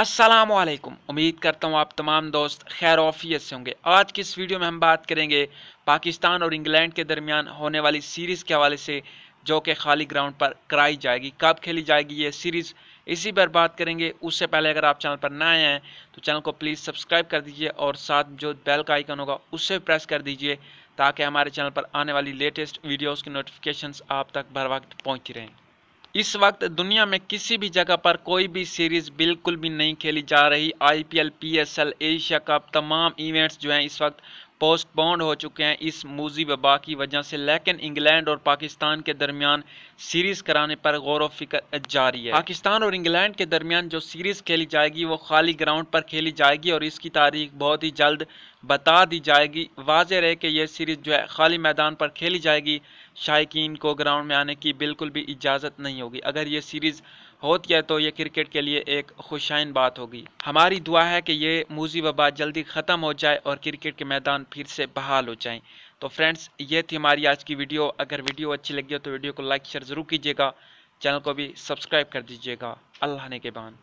असलकुम उम्मीद करता हूँ आप तमाम दोस्त खैर ऑफियत से होंगे आज की इस वीडियो में हम बात करेंगे पाकिस्तान और इंग्लैंड के दरमियान होने वाली सीरीज़ के हवाले से जो कि खाली ग्राउंड पर कराई जाएगी कब खेली जाएगी ये सीरीज़ इसी पर बात करेंगे उससे पहले अगर आप चैनल पर ना आए हैं तो चैनल को प्लीज़ सब्सक्राइब कर दीजिए और साथ जो बेल का आइकन होगा उससे प्रेस कर दीजिए ताकि हमारे चैनल पर आने वाली लेटेस्ट वीडियोज़ की नोटिफिकेशन आप तक बर वक्त पहुँचती रहें इस वक्त दुनिया में किसी भी जगह पर कोई भी सीरीज बिल्कुल भी नहीं खेली जा रही आईपीएल, पीएसएल, एशिया कप तमाम इवेंट्स जो हैं इस वक्त पोस्टपोन्ड हो चुके हैं इस मूजी वबा की वजह से लेकिन इंग्लैंड और पाकिस्तान के दरमियान सीरीज़ कराने पर गौर फिक्र जारी है पाकिस्तान और इंग्लैंड के दरमियान जो सीरीज़ खेली जाएगी वो खाली ग्राउंड पर खेली जाएगी और इसकी तारीख बहुत ही जल्द बता दी जाएगी वाज रहे कि यह सीरीज़ जो है खाली मैदान पर खेली जाएगी शायकीन को ग्राउंड में आने की बिल्कुल भी इजाज़त नहीं होगी अगर ये सीरीज़ होती है तो ये क्रिकेट के लिए एक खुशाइन बात होगी हमारी दुआ है कि ये मूजी वबा जल्दी ख़त्म हो जाए और क्रिकेट के मैदान फिर से बहाल हो जाएं तो फ्रेंड्स ये थी हमारी आज की वीडियो अगर वीडियो अच्छी लगी हो तो वीडियो को लाइक शेयर ज़रूर कीजिएगा चैनल को भी सब्सक्राइब कर दीजिएगा अल्लाह ने के बान